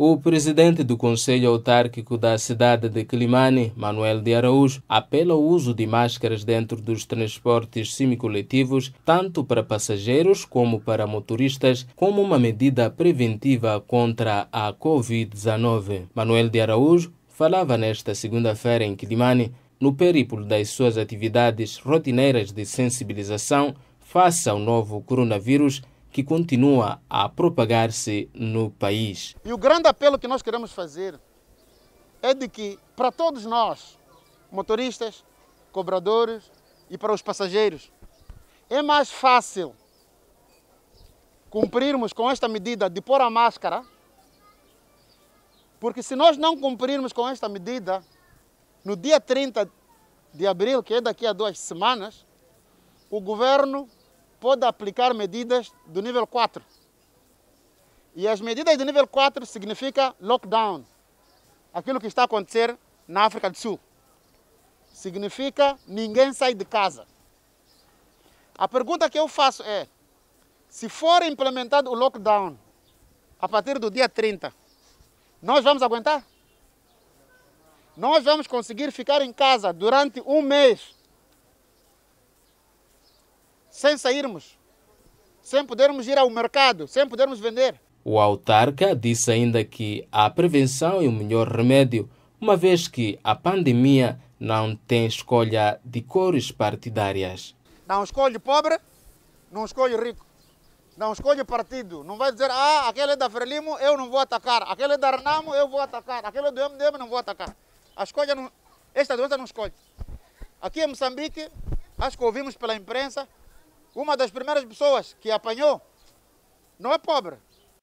O presidente do Conselho Autárquico da cidade de Quilimane, Manuel de Araújo, apela ao uso de máscaras dentro dos transportes semicoletivos, tanto para passageiros como para motoristas, como uma medida preventiva contra a Covid-19. Manuel de Araújo falava nesta segunda-feira em Quilimane, no períplo das suas atividades rotineiras de sensibilização face ao novo coronavírus que continua a propagar-se no país. E o grande apelo que nós queremos fazer é de que, para todos nós, motoristas, cobradores e para os passageiros, é mais fácil cumprirmos com esta medida de pôr a máscara, porque se nós não cumprirmos com esta medida, no dia 30 de abril, que é daqui a duas semanas, o governo pode aplicar medidas do nível 4. E as medidas do nível 4 significa lockdown. Aquilo que está a acontecer na África do Sul. Significa ninguém sai de casa. A pergunta que eu faço é: se for implementado o lockdown a partir do dia 30, nós vamos aguentar? Nós vamos conseguir ficar em casa durante um mês sem sairmos, sem podermos ir ao mercado, sem podermos vender. O autarca disse ainda que a prevenção é o melhor remédio, uma vez que a pandemia não tem escolha de cores partidárias. Não escolhe pobre, não escolhe rico, não escolhe partido. Não vai dizer, ah, aquele é da Frelimo, eu não vou atacar, aquele é da Renamo, eu vou atacar, aquele é do MDM, não vou atacar. A escolha não, esta doença não escolhe. Aqui em Moçambique, acho que ouvimos pela imprensa, uma das primeiras pessoas que apanhou não é pobre,